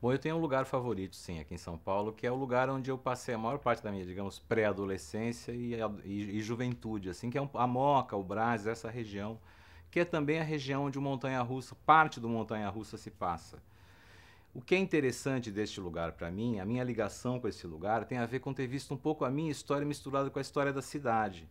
Bom, eu tenho um lugar favorito, sim, aqui em São Paulo, que é o lugar onde eu passei a maior parte da minha, digamos, pré-adolescência e, e, e, juventude, assim, que é um, a Moca, o Brás, essa região, que é também a região onde o montanha-russa, parte do montanha-russa se passa. O que é interessante deste lugar para mim, a minha ligação com esse lugar, tem a ver com ter visto um pouco a minha história misturada com a história da cidade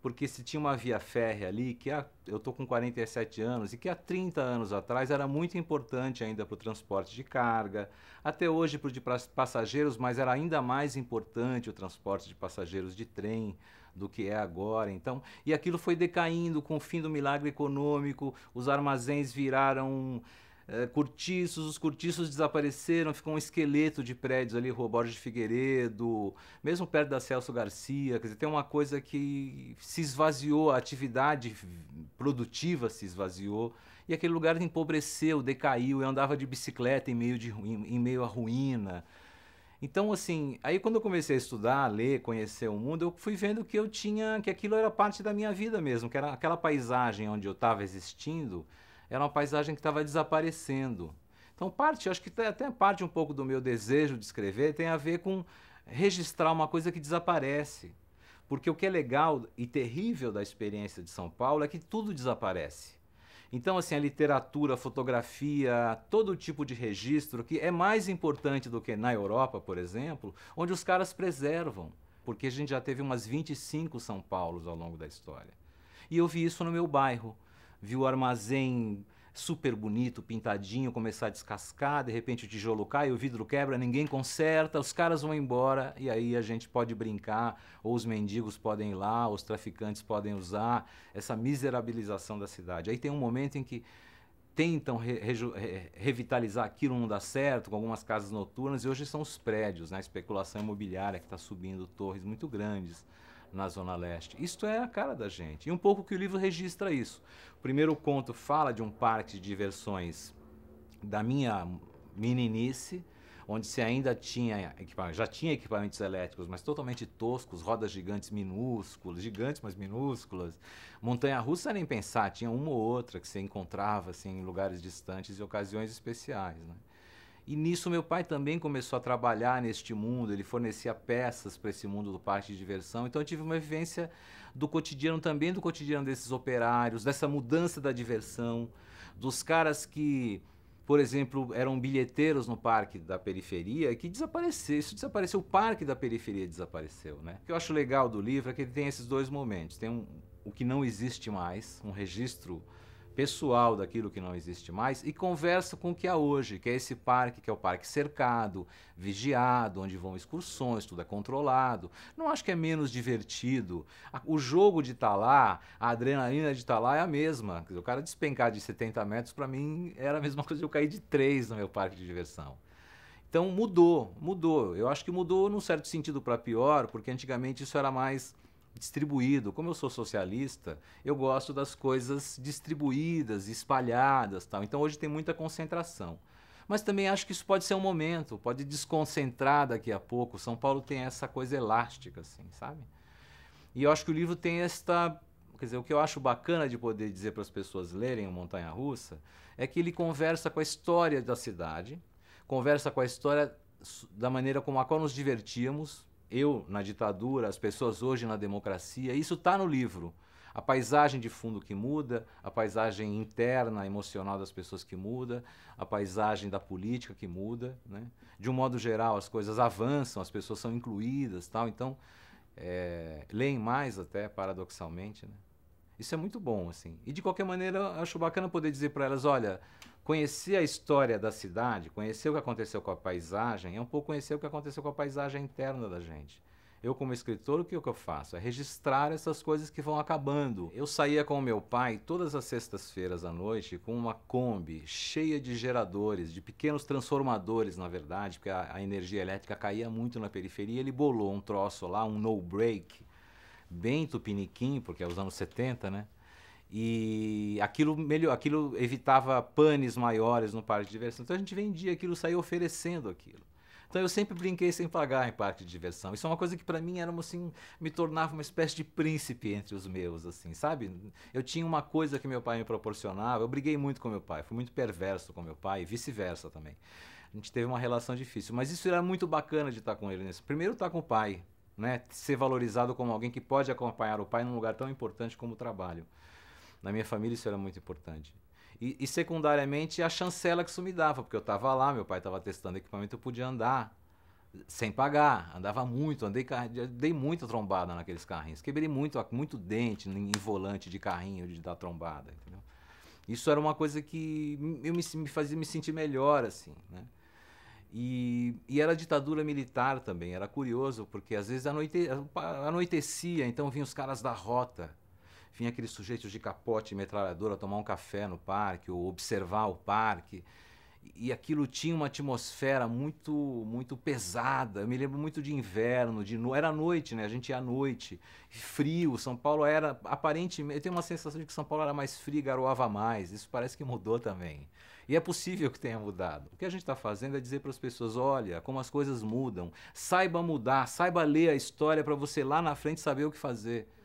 porque se tinha uma via férrea ali, que há, eu estou com 47 anos, e que há 30 anos atrás era muito importante ainda para o transporte de carga, até hoje para o de passageiros, mas era ainda mais importante o transporte de passageiros de trem do que é agora. Então, e aquilo foi decaindo com o fim do milagre econômico, os armazéns viraram Curtiços, é, cortiços, os cortiços desapareceram, ficou um esqueleto de prédios ali, Rua Borges de Figueiredo, mesmo perto da Celso Garcia, quer dizer, tem uma coisa que se esvaziou, a atividade produtiva se esvaziou, e aquele lugar empobreceu, decaiu, eu andava de bicicleta em meio, de, em, em meio à ruína, então, assim, aí quando eu comecei a estudar, a ler, conhecer o mundo, eu fui vendo que eu tinha, que aquilo era parte da minha vida mesmo, que era aquela paisagem onde eu estava existindo, era uma paisagem que estava desaparecendo. Então, parte, acho que até parte um pouco do meu desejo de escrever tem a ver com registrar uma coisa que desaparece. Porque o que é legal e terrível da experiência de São Paulo é que tudo desaparece. Então, assim, a literatura, a fotografia, todo tipo de registro que é mais importante do que na Europa, por exemplo, onde os caras preservam. Porque a gente já teve umas 25 São Paulos ao longo da história. E eu vi isso no meu bairro viu o armazém super bonito, pintadinho, começar a descascar, de repente o tijolo cai, o vidro quebra, ninguém conserta, os caras vão embora e aí a gente pode brincar, ou os mendigos podem ir lá, os traficantes podem usar essa miserabilização da cidade. Aí tem um momento em que tentam re re revitalizar aquilo, não dá certo, com algumas casas noturnas, e hoje são os prédios, né? a especulação imobiliária que está subindo torres muito grandes na Zona Leste. Isto é a cara da gente. E um pouco que o livro registra isso. O primeiro conto fala de um parque de diversões da minha meninice, onde se ainda tinha já tinha equipamentos elétricos, mas totalmente toscos, rodas gigantes minúsculas, gigantes, mas minúsculas. Montanha russa nem pensar, tinha uma ou outra que você encontrava assim, em lugares distantes e ocasiões especiais. Né? E nisso meu pai também começou a trabalhar neste mundo, ele fornecia peças para esse mundo do parque de diversão. Então eu tive uma vivência do cotidiano também, do cotidiano desses operários, dessa mudança da diversão, dos caras que, por exemplo, eram bilheteiros no parque da periferia, que desapareceu, isso desapareceu, o parque da periferia desapareceu, né? O que eu acho legal do livro é que ele tem esses dois momentos, tem um, o que não existe mais, um registro pessoal daquilo que não existe mais e conversa com o que há hoje, que é esse parque, que é o parque cercado, vigiado, onde vão excursões, tudo é controlado. Não acho que é menos divertido. O jogo de estar tá lá, a adrenalina de estar tá lá é a mesma. O cara despencar de 70 metros, para mim, era a mesma coisa de eu cair de 3 no meu parque de diversão. Então mudou, mudou. Eu acho que mudou num certo sentido para pior, porque antigamente isso era mais distribuído. Como eu sou socialista, eu gosto das coisas distribuídas, espalhadas, tal. Então hoje tem muita concentração. Mas também acho que isso pode ser um momento, pode desconcentrar daqui a pouco. São Paulo tem essa coisa elástica, assim, sabe? E eu acho que o livro tem esta quer dizer, o que eu acho bacana de poder dizer para as pessoas lerem o Montanha Russa é que ele conversa com a história da cidade, conversa com a história da maneira como a qual nos divertíamos, eu na ditadura, as pessoas hoje na democracia, isso está no livro. A paisagem de fundo que muda, a paisagem interna, emocional das pessoas que muda, a paisagem da política que muda. Né? De um modo geral, as coisas avançam, as pessoas são incluídas, tal. Então, é, leem mais até, paradoxalmente. Né? Isso é muito bom, assim. E de qualquer maneira, acho bacana poder dizer para elas, olha, conhecer a história da cidade, conhecer o que aconteceu com a paisagem, é um pouco conhecer o que aconteceu com a paisagem interna da gente. Eu, como escritor, o que, é que eu faço? É registrar essas coisas que vão acabando. Eu saía com o meu pai todas as sextas-feiras à noite com uma Kombi cheia de geradores, de pequenos transformadores, na verdade, porque a, a energia elétrica caía muito na periferia. Ele bolou um troço lá, um no-break, bem tupiniquim, porque é os anos 70, né? E aquilo, melhor, aquilo evitava panes maiores no parque de diversão. Então a gente vendia aquilo, saía oferecendo aquilo. Então eu sempre brinquei sem pagar em parque de diversão. Isso é uma coisa que para mim era assim, me tornava uma espécie de príncipe entre os meus, assim, sabe? Eu tinha uma coisa que meu pai me proporcionava. Eu briguei muito com meu pai, fui muito perverso com meu pai e vice-versa também. A gente teve uma relação difícil, mas isso era muito bacana de estar com ele nesse. Primeiro estar com o pai, né? Ser valorizado como alguém que pode acompanhar o pai num lugar tão importante como o trabalho. Na minha família isso era muito importante. E, e secundariamente a chancela que isso me dava, porque eu estava lá, meu pai estava testando equipamento, eu podia andar sem pagar. Andava muito, andei dei muita trombada naqueles carrinhos. Quebrei muito, muito dente em volante de carrinho de dar trombada, entendeu? Isso era uma coisa que eu me, me fazia me sentir melhor assim, né? E, e, era ditadura militar também, era curioso, porque às vezes anoite, anoitecia, então vinham os caras da rota, vinha aqueles sujeitos de capote e metralhadora tomar um café no parque ou observar o parque. E aquilo tinha uma atmosfera muito muito pesada. Eu me lembro muito de inverno, de no... era noite, né? A gente ia à noite, frio. São Paulo era aparentemente, eu tenho uma sensação de que São Paulo era mais frio, garoava mais. Isso parece que mudou também. E é possível que tenha mudado. O que a gente está fazendo é dizer para as pessoas: olha, como as coisas mudam, saiba mudar, saiba ler a história para você lá na frente saber o que fazer.